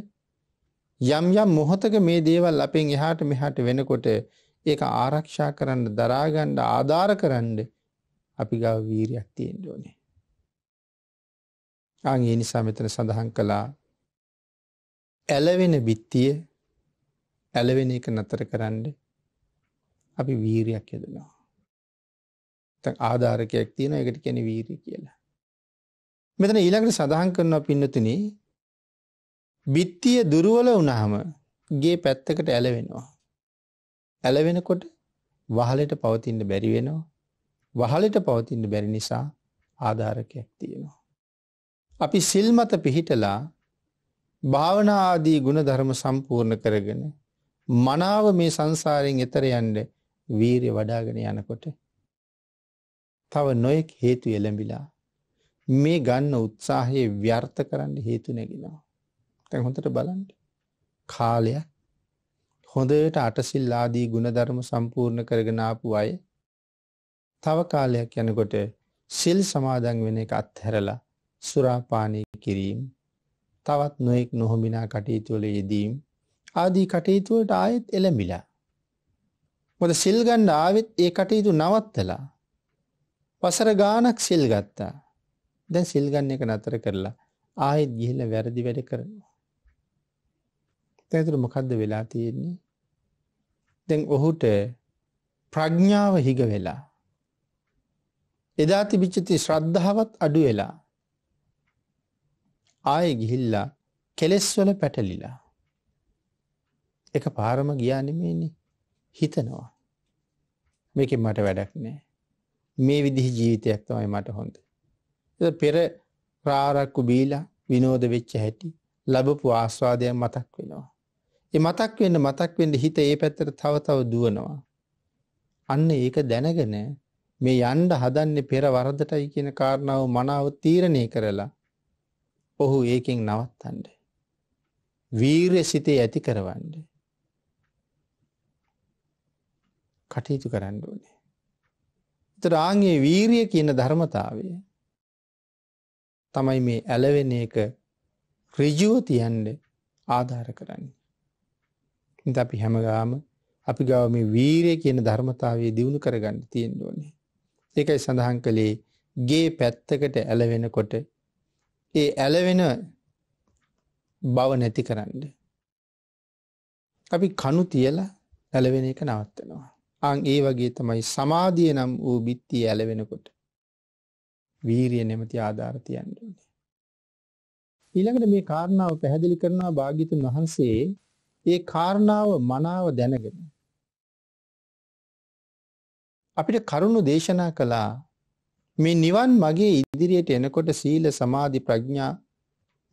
යම් යම් මොහොතක මේ දේවල් අපෙන් එහාට මෙහාට වෙනකොට ඒක ආරක්ෂා කරන්න දරාගන්න ආධාර කරන්න අපි ගාව වීරයක් තියෙන්න ඕනේ. ආන් ඒ නිසා මෙතන සඳහන් කළා ඇලවෙන බිත්තිය ඇලවෙන එක නතර කරන්න අපි වීරයක් යදලා. ආධාරකයක් තියෙන එකට කැන වීරී කියලා. මෙතන ඊළඟට සඳහන් කරනවා පින්නතුන බිත්තිය දුරුවල වනාහම ගේ පැත්තකට ඇලවෙනවා. ඇලවෙනකොට වහලට පවතින්න බැරිවෙනවා වහලට පවතින්න බැරි නිසා ආධාරකයක් තියෙනවා. අපි සිල්මත පිහිටලා භාවනා ආදී ಗುಣධර්ම සම්පූර්ණ කරගෙන මනාව මේ සංසාරයෙන් එතර යන්න වීරිය වඩාගෙන යනකොට තව නොයෙක් හේතු එළඹිලා මේ ගන්න උත්සාහයේ ව්‍යර්ථ කරන්න හේතු නැගිනවා. දැන් හොඳට බලන්න. කාලය හොඳට අටසිල් ආදී ಗುಣධර්ම සම්පූර්ණ කරගෙන ආපු අය තව කාලයක් යනකොට සිල් සමාදන් වෙන එක අත්හැරලා සුරාපානය කිරීම තවත් නොයෙක් නොහොමිනා කටයුතු වල යෙදීම් ආදී කටයුතු වලට ආයෙත් එළඹිලා. මොකද සිල් ගන්න ආවෙත් ඒ කටයුතු නවත්තලා. වසර ගාණක් සිල් ගත්තා. දැන් සිල් ගන්න එක නතර කරලා ආයෙත් ගිහිල්ලා වැරදි වැඩ කරනවා. එතකොට මොකද්ද වෙලා තියෙන්නේ? දැන් ඔහුට ප්‍රඥාව හිග වෙලා එදා තිබිච්ච ශ්‍රද්ධාවත් අඩු වෙලා ආයෙ ගිහිල්ලා කෙලෙස් වල පැටලිලා එක පාරම ගියා නෙමෙයිනේ හිතනවා මේකෙන් මට වැඩක් නෑ මේ විදිහ ජීවිතයක් තමයි මට හොඳ පෙර ප්‍රාරක්කු බීලා විනෝද වෙච්ච හැටි ලැබපු ආස්වාදයක් මතක් වෙනවා ඒ මතක් වෙන්න මතක් වෙන්න හිත ඒ පැත්තට තව තව දුවනවා. අන්න ඒක දැනගෙන මේ යන්න හදන්නේ පෙර වරදටයි කියන කාරණාව මනාව තීරණය කරලා ඔහු ඒකෙන් නවත්තන්ඩ. වීර්ය සිතේ ඇති කරවන්ඩ. කටයුතු කරන්න ඕනේ. තරාගේ වීරිය කියන ධර්මතාවය තමයි මේ ඇලවෙන එක ක්‍රජුව තියන්ඩ ආධාර කරන්නේ. ඉද අපි හැමගාම අපි ගාව මේ වීරය කියන ධර්මතාවේ දියුණු කරගන්න තියෙන්ඩ ඕනේ. ඒකයි සඳහන් කළේ ගේ පැත්තකට ඇලවෙනකොට ඒ ඇලවෙන බව නැති කරන්න. අපි කණු තියල ඇලවෙන එක නවත්තනවා. අං ඒ වගේ තමයි සමාධිය නම් වූ බිත්තිය ඇලවෙනකොට. වීරිය නෙමති ආධාරතියන්ටන. ඊළඟට මේ කාරණාව පැහැදිලි කරනවා භාගිතුන් වහන්සේ ඒ කාරණාව මනාව දැනගෙන. අපිට කරුණු දේශනා කලා මේ නිවන් මගේ ඉදිරියට එනකොට සීල සමාධි ප්‍රඥා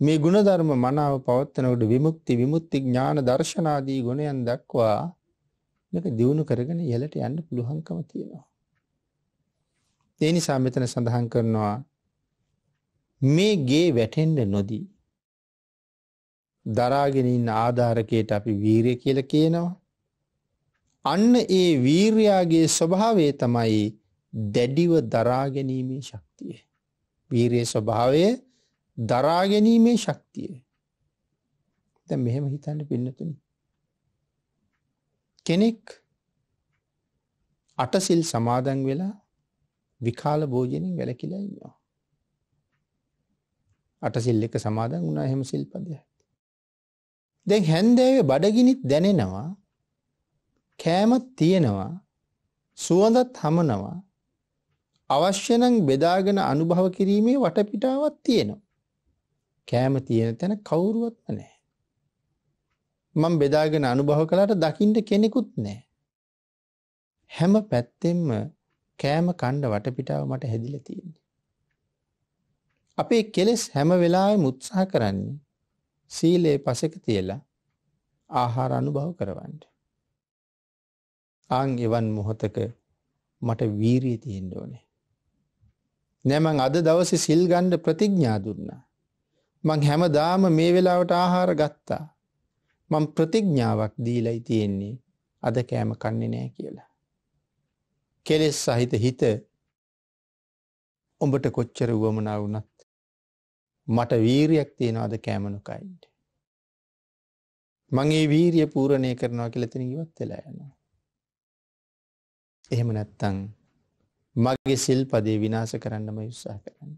මේ ගුණධර්ම මනාව පවත්වනකොට විමුක්ති විමුක්ති ඥාන දර්ශනාදී ගුණයන් දක්වා මේක දියුණු කරගෙන ඉහළට යන්න පුළුවන්කම තියෙනවා. ඒ නිසා මෙතන සඳහන් කරනවා මේ ගේ වැටෙන්න නොදී දරාගෙන ඉන්න ආධාරකයට අපි වීරය කියලා කියනවා. අන්න ඒ වීරයාගේ ස්වභාවය තමයි දැඩිව දරා ගැනීමේ ශක්තිය. වීරයේ ස්වභාවය දරා ගැනීමේ ශක්තිය. දැන් මෙහෙම හිතන්න පින්නතුනි. කෙනෙක් අටසිල් සමාදන් වෙලා විකාල භෝජනෙන් වැළකීලා ඉන්නවා. අටසිල් එක සමාදන් වුණා එහෙම සිල්පදයක්. දැන් හැන්දෑවේ බඩගිනිත් දැනෙනවා. කෑමත් තියෙනවා. සුවඳත් හමනවා. අවශ්‍ය නම් බෙදාගෙන අනුභව කිරීමේ වටපිටාවක් තියෙනවා. කෑම තියෙන තැන කවුරුවත්ම නැහැ. මම බෙදාගෙන අනුභව කළාට දකින්න කෙනෙකුත් නැහැ. හැම පැත්තෙම කෑම කණ්ඩ වටපිටාව මට හැදිලා තියෙනවා. අපේ කෙලෙස් හැම වෙලාවෙම උත්සාහ කරන්නේ සීලය පසෙක තියලා ආහාර අනුභව කරවන්න. ආන් එවන් මොහොතක මට වීරිය තියෙන්න ඕනේ. නෑමං අද දවස සිල් ගණ්ඩ ප්‍රතිඥා දුන්නා. මං හැමදාම මේ වෙලාවට ආහාර ගත්තා. මං ප්‍රතිඥ්ඥාවක් දීලයි තියෙන්නේ අද කෑම කන්නේ නෑ කියලා. කෙලෙස් සහිත හිත උඹට කොච්චර වුවමනා වුනත් මට වීරයක් තියෙනවාද කෑමනු කයින්ට. මගේ වීරිය පූරණය කරනවා කියලතින ඉවත් වෙලා යනවා. එහෙම නැත්තං මගේ සිල් පදේ විනාස කරන්නම උත්සාහ කරන්න.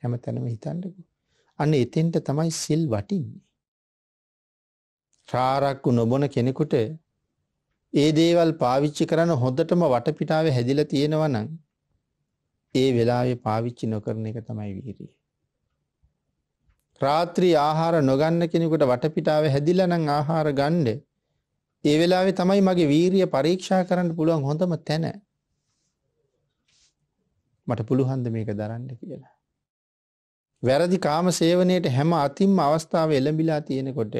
හැම තැනම හිතන්නකු. අන්න එතෙන්ට තමයි සිල් වටින්නේ. රාරක්කු නොබොන කෙනෙකුට ඒ දේවල් පාවිච්චි කරන හොඳටම වටපිටාව හැදිල තියෙනවනං ඒ වෙලාවේ පාවිච්චි නොකරන එක තමයි වීරී. රාත්‍රී ආහාර නොගන්න කෙනෙකුට වටපිටාව හැදිලනං ආහාර ගණ්ඩ ඒ වෙලාවෙ තමයි මගේ වීරිය පරීක්ෂා කරන්න පුළුවන් හොඳම තැන මට පුළුහන්ද මේක දරන්න කියලා. වැරදි කාම සේවනයට හැම අතින්ම අවස්ථාව එළඹිලා තියෙනකොට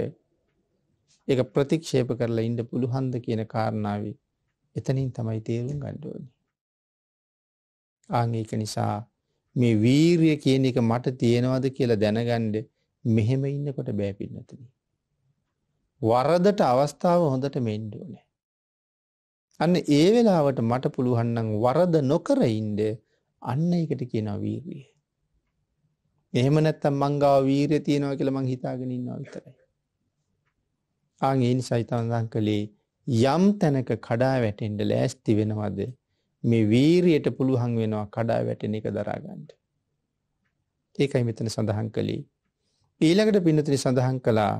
ඒ ප්‍රතික්ෂේප කරලා ඉන්ඩ පුළුහන්ද කියන කාරණාව එතනින් තමයි තේරුම් ගණ්ඩෝනි. ආංඒක නිසා මේ වීරිය කියන එක මට තියෙනවද කියලා දැනගණ්ඩ මෙහෙම ඉන්නකොට බෑපින්නතින. වරදට අවස්ථාව හොඳට මෙන්්ඩෝනෑ. අන්න ඒ වෙලාවට මට පුළුවන්නන් වරද නොකර ඉන්ඩ අන්න ඒකට කියනවා වීරිය. එහෙම නැත්තම් මං ගාව වීරිය තියෙනවා කියලා මං හිතාගෙන ඉන්නවා විතරයි. ආන් ඒ නිසා ඊතන්දන් කළේ යම් තැනක කඩා වැටෙන්න ලෑස්ති වෙනවද මේ වීරියට පුළුවන් වෙනවා කඩා වැටෙන එක දරා ගන්න. ඒකයි මෙතන සඳහන් කළේ. ඊළඟට පින්නතුනි සඳහන් කළා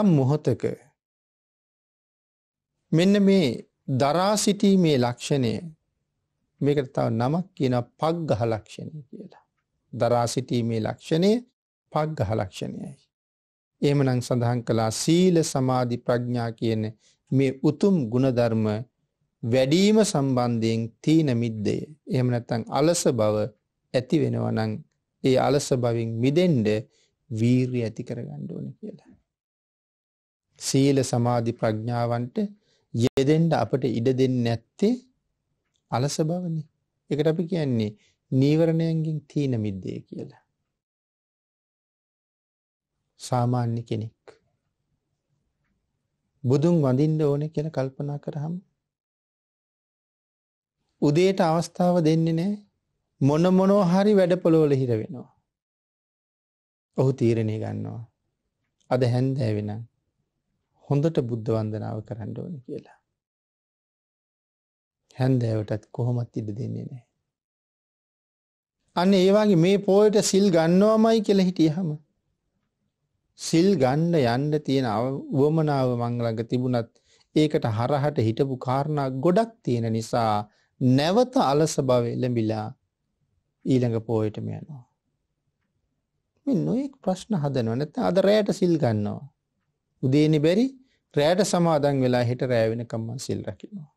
යම් මොහතක මෙන්න මේ දරා සිටීමේ ලක්ෂණය මේකට තව නමක් කියන පග්ගහ ලක්ෂණය කියලා. දරා සිටීමේ ලක්ෂණය පග්ගහ ලක්ෂණයයි. එහෙමනම් සඳහන් කළා සීල සමාධි ප්‍රඥා කියන මේ උතුම් ගුණධර්ම වැඩිම සම්බන්ධයෙන් තීන මිද්දේ. එහෙම නැත්නම් අලස බව ඇති වෙනවා නම් ඒ අලස බවින් මිදෙන්න වීරිය ඇති කරගන්න ඕනේ කියලා. සීල සමාධි ප්‍රඥාවන්ට යෙදෙන්න අපට ඉඩ දෙන්නේ නැත්තේ අලස බවනේ. ඒකට අපි කියන්නේ නීවරණයන්ගෙන් තීන මිද්දේ කියලා. සාමාන්‍ය කෙනෙක් බුදුන් වඳින්න ඕනේ කියලා කල්පනා කරාම උදේට අවස්ථාව දෙන්නේ නැහැ. මොන මොනෝ හරි වැඩ පොළොවල හිර වෙනවා. ඔහු තීරණය ගන්නවා. අද හැන්දෑවෙනම් හොඳට බුද්ධ වන්දනාව කරන්න ඕනේ කියලා. හැන්දෑවටත් කොහොමත් ඉඩ දෙන්නේ නෑ. අන්න ඒවාගේ මේ පෝයට සිල් ගන්නවාමයි කෙළ හිටියහම. සිල් ගන්න යන්න තියෙන වුවමනාව මංගලඟ තිබුණත් ඒකට හරහට හිටපු කාරණා ගොඩක් තියෙන නිසා නැවත අලස බව එළඹිලා ඊළඟ පෝයටම යනවා. මෙ නොයෙක් ප්‍රශ්න හදනව නැත අද රෑට සිල් ගන්නවා. උදේනි බැරි රෑට සමාදන් වෙලා හිට රෑවෙනකම්ම සිල් රකිනවා.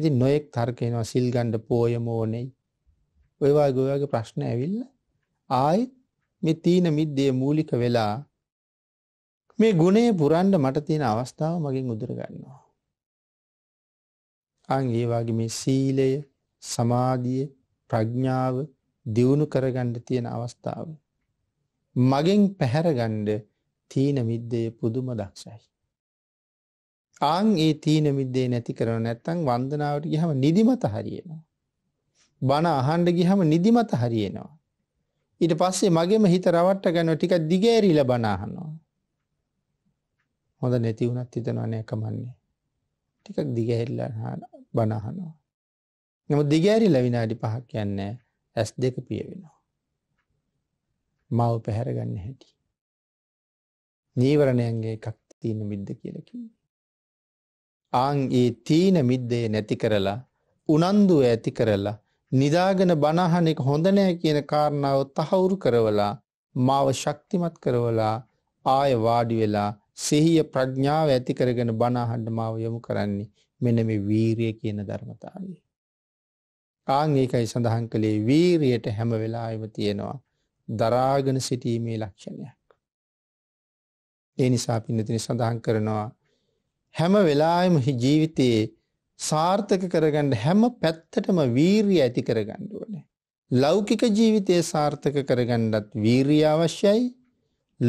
ඉතින් නොයෙක් තර්කයනවා සිල් ගණ්ඩ පෝය මෝනෙයි. ඔයවා ගොයාගේ ප්‍රශ්න ඇවිල්ල ආයිත් මෙ තීන මිද්දේ මූලික වෙලා මේ ගුණේ පුරන්ඩ මට තියෙන අවස්ථාව මගින් උදුරගන්නවා. අං ඒවාගේ මේ සීලය සමාධිය ප්‍රඥ්ඥාව දියුණු කරගණ්ඩ තියෙන අවස්ථාව. මගෙන් පැහැරගණ්ඩ තීන මිද්දේ පුදුම දක්ෂයි. ආන් ඒ තීන මිද්දේ නැති කරන නැත්තම් වන්දනාවට ගියහම නිදිමත හරියනවා. බණ අහන්න ගියහම නිදිමත හරියනවා. ඊට පස්සේ මගෙම හිත රවට්ට ගන්නව ටිකක් දිගෑරිලා බණ අහනවා. හොඳ නැති වුණත් හිතනවා නෑ කමන්නේ. ටිකක් දිගෑරිලා බණ අහනවා. නමුත් දිගෑරිලා විනාඩි 5ක් යන්නේ ඇස් දෙක පිය වෙනවා. මව පැහැර ගන්න හැටි. නීවරණයන්ගේ එකක් තියෙන මිද්ද කියලා කිව්වේ. ආන් ඒ තීන මිද්දේ නැති කරලා උනන්දු ඇති කරලා නිදාගෙන බණහන එක හොඳ නැහැ කියන කාරණාව තහවුරු කරවලා මාව ශක්තිමත් කරවලා ආය වාඩි වෙලා සිහිය ප්‍රඥාව ඇති කරගෙන බණහන්න මාව යොමු කරන්නේ මෙන්න මේ වීරිය කියන ධර්මතාවය. ආන් ඒකයි සඳහන් කළේ වීරියට හැම වෙලාවෙම තියෙනවා දරාගෙන සිටීමේ ලක්ෂණයක්. ඒ නිසා පින්නතින සඳහන් කරනවා හැම වෙලාවෙම ජීවිතයේ සාර්ථක කරගන්න හැම පැත්තටම වීරිය ඇති කරගන්න ඕනේ. ලෞකික ජීවිතයේ සාර්ථක කරගන්නත් වීරිය අවශ්‍යයි.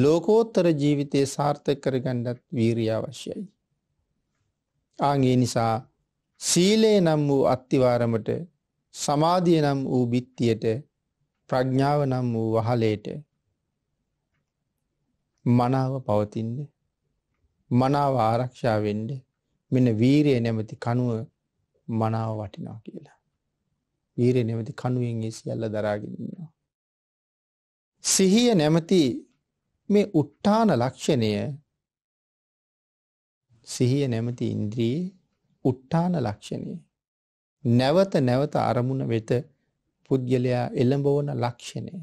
ලෝකෝත්තර ජීවිතයේ සාර්ථක කරගන්නත් වීරිය අවශ්‍යයි. ආන්ගේ නිසා සීලය නම් වූ අත්තිවාරමට සමාධිය නම් වූ බිත්තියට ප්‍රඥාව නම් වූ වහලේට මනාව පවතින්නේ මනාව ආරක්ෂා වෙන්න මෙන්න වීරය නැමති කනුව මනාව වටිනා කියලා. වීරය නැමති කනුවෙන් ඒ සියල්ල දරාගෙනන්නවා. සිහිය නැමති මේ උට්ටාන ලක්ෂණය සිහිය නැමති ඉන්ද්‍රී උට්ටාන ලක්ෂණය. නැවත නැවත අරමුණ වෙත පුද්ගලයා එළඹවන ලක්ෂණය.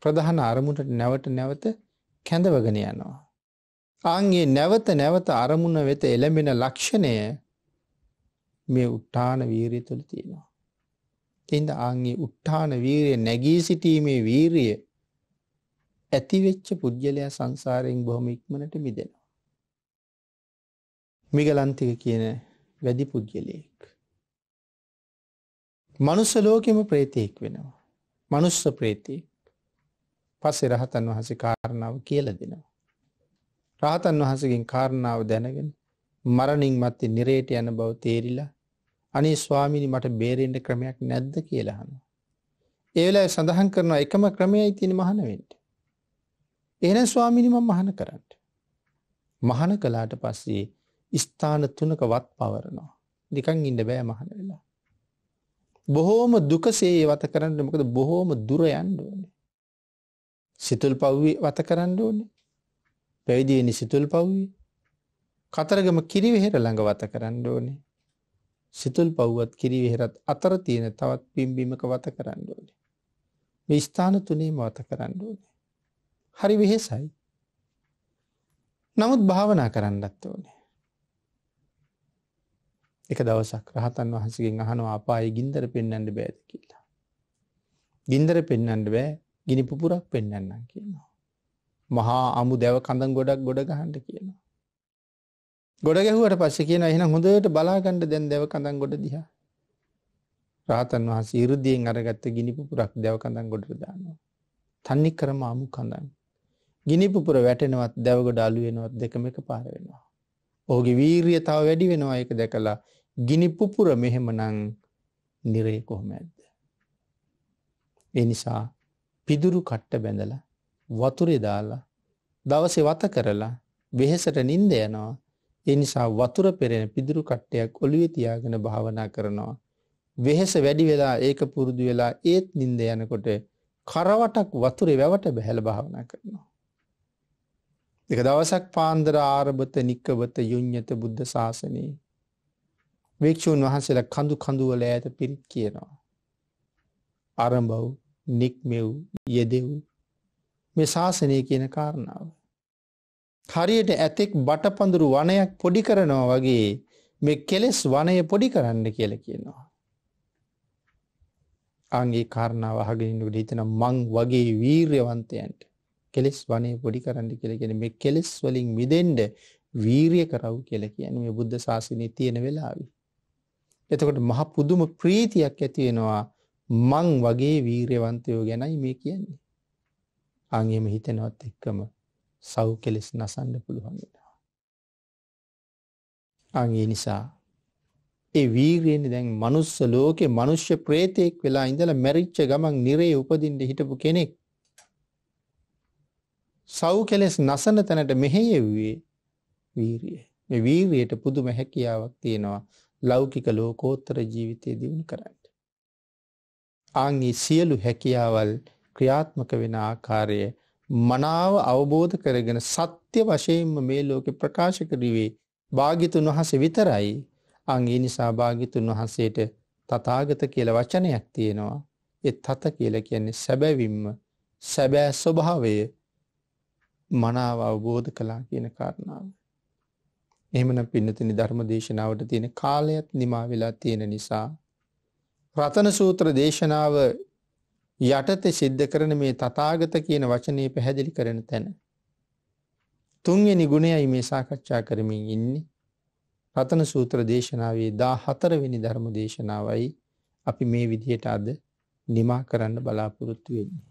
ප්‍රධාන අරමුණට නැවට නැවත කැඳවගෙන යනවා. ආන්ගේ නැවත නැවත අරමුණ වෙත එළඹෙන ලක්ෂණය මේ උට්ටාන වීරිය තුළ තියෙනවා. තින්ද ආන්ගේ උට්ටාන වීරිය නැගී සිටීමේ වීරිය ඇතිවෙච්ච පුද්ගලයා සංසාරයෙන් බොහොම ඉක්මනට මිදෙනවා. මිගලන්තික කියන වැඩි පුද්ගලයෙක්. මනුස්ස ලෝකෙම ප්‍රේතයෙක් වෙනවා. මනුස්ස ප්‍රේතයෙක්. පස්සේ රහතන් වහන්සේ කාරණාව කියලා දෙනවා. රාතන් වහසකින් කාරණාව දැනගෙන මරණින් මත්තේ නිරේට යන බව තේරිලා අනේ ස්වාමිනි මට බේරෙන්ට ක්‍රමයක් නැද්ද කියලාහන. ඒලා සඳහන් කරනවා එකම ක්‍රමයයි තින මහනවෙන්ට. එන ස්වාමිනිම මහන කරන්න. මහන කලාට පස්සේ ස්ථාන තුනක වත් පවරනවා. නිකං ඉඩ බෑ මහන වෙලා. බොහෝම දුකසේ වත කරන්න මොකද බොහෝම දුර යන්න ඕනේ. සිතුල් පව්වේ වත කරන්න ඕනේ පැවිදි නිසිතුල් පව්වේ. කතරගම කිරිවෙහෙර ළඟ වත කරන්න ඕනේ. සිතුල් පව්වත් කිරිවෙහෙරත් අතර තියෙන තවත් පිම්බීමක වත කරන්න ඕනේ. මේ ස්ථාන තුනේම වත කරන්න ඕනේ. හරි වෙහෙසයි. නමුත් භාවනා කරන්නත් ඕනේ. එක දවසක් රහතන් වහන්සගෙන් අහනවා අපාය ගින්දර පෙන්න්නට බෑද කියලා. ගින්දර පෙන්න්නට බෑ ගිනි පුපුරක් පෙන්න්න කියනවා. මහා අමු දැව කඳන් ගොඩක් ගොඩ ගහන්ට කියනවා. ගොඩ ගැහුවට පස්ස කියන එහෙනම් හොඳට බලාගණ්ඩ දැන් දැව කඳන් ගොඩ දිහා. රාතන් වහස ඉරුද්ධියෙන් අරගත්ත ගිනිපුපුරක් දැව කඳන් ගොඩට දානවා. තන්නි කරම අමු කඳන්. ගිනිපුපුර වැටෙනවත් දැවගොඩ අලුවෙනවත් දෙකම එක පාර වෙනවා. ඔහුගේ වීරිය තාව වැඩි වෙනවා එක දැකලා ගිනිපුපුර මෙහෙමනං නිරේ කොහොම ඇද්ද. එනිසා පිදුරු කට්ට බැඳලා වතුරේ දාලා දවසේ වත කරලා වෙහෙසට නිින්ද යනවා. ඒ නිසා වතුර පෙරෙන පිදුරු කට්ටයක් ඔළුවේ තියාගෙන භාවනා කරනවා. වෙහෙස වැඩි වෙලා ඒක පුරුදු වෙලා ඒත් නිින්ද යනකොට කරවටක් වතුරේ වැවට බැහැලා භාවනා කරනවා. එක දවසක් පාන්දර ආරබත නික්කවත යුඤ්‍යත බුද්ධ ශාසනයේ වික්ෂූන් වහන්සේලා කඳු කඳු වල ඈත පිරිත් කියනවා. ආරම්භව නික්මෙව් යෙදෙව් මේ ශාසනය කියන කාරණාව. හරියට ඇතෙක් බටපඳුරු වනයක් පොඩි කරනවා වගේ මේ කෙලෙස් වනය පොඩි කරන්න කියල කියනවා. අගේ කාරණාව අහගෙනට හිතන මං වගේ වීර්යවන්තයන්ට කෙලෙස් වනේ පොඩි කරන්න කියලගෙන මේ කෙලෙස් වලින් මිදෙන්ඩ වීරිය කරව් කියල කියන මේ බුද්ධ ශාසනය තියෙන වෙලාවි. එතකොට මහ පුදුම ප්‍රීතියක් ඇතිවෙනවා මං වගේ වීර්යවන්තයෝ ගැනයි මේ කියන්නේ. අංහෙම හිතෙනවත් එක්කම සව් කෙලෙස් නසන්න පුළුවන් වෙනවා. අගේ නිසා ඒ වීරයෙන් දැන් මනුස්ස ලෝකේ මනුෂ්‍ය ප්‍රේතයෙක් වෙලා ඉඳලා මැරිච්ච ගමන් නිරේ උපදින්න හිටපු කෙනෙක් සව් කෙලෙස් නසන තැනට මෙහෙයෙව්වේ වීරිය. මේ වීරියට පුදුම හැකියාවක් තියෙනවා ලෞකික ලෝකෝත්තර ජීවිතය දියුණු කරන්න. ආන්ගේ සියලු හැකියාවල් ක්‍රියාත්මක වෙන ආකාරය මනාව අවබෝධ කරගෙන සත්‍ය වශයෙන්ම මේ ලෝකෙ ප්‍රකාශ කරුවේ භාග්‍යතුන් වහන්සේ විතරයි. අන් ඒ නිසා භාග්‍යතුන් වහන්සේට තථාගත කියලා වචනයක් තියෙනවා. ඒ තත කියලා කියන්නේ සැබවින්ම සැබෑ ස්වභාවය මනාව අවබෝධ කළා කියන කාරණාව. එහෙමනම් පින්නතිනි ධර්ම දේශනාවට තියෙන කාලයත් නිමා වෙලා තියෙන නිසා රතන සූත්‍ර දේශනාව යටත සිද්ධ කරන මේ තතාගත කියන වචනය පැහැදිලි කරන තැන. තුන්වෙනි ගුණයයි මේ සාකච්ඡා කරමින් ඉන්නේ රතන සූත්‍ර දේශනාවේ දා හතරවෙනි ධර්ම දේශනාවයි අපි මේ විදියට අද නිමා කරන්න බලාපොරොත්තු වෙන්නේ.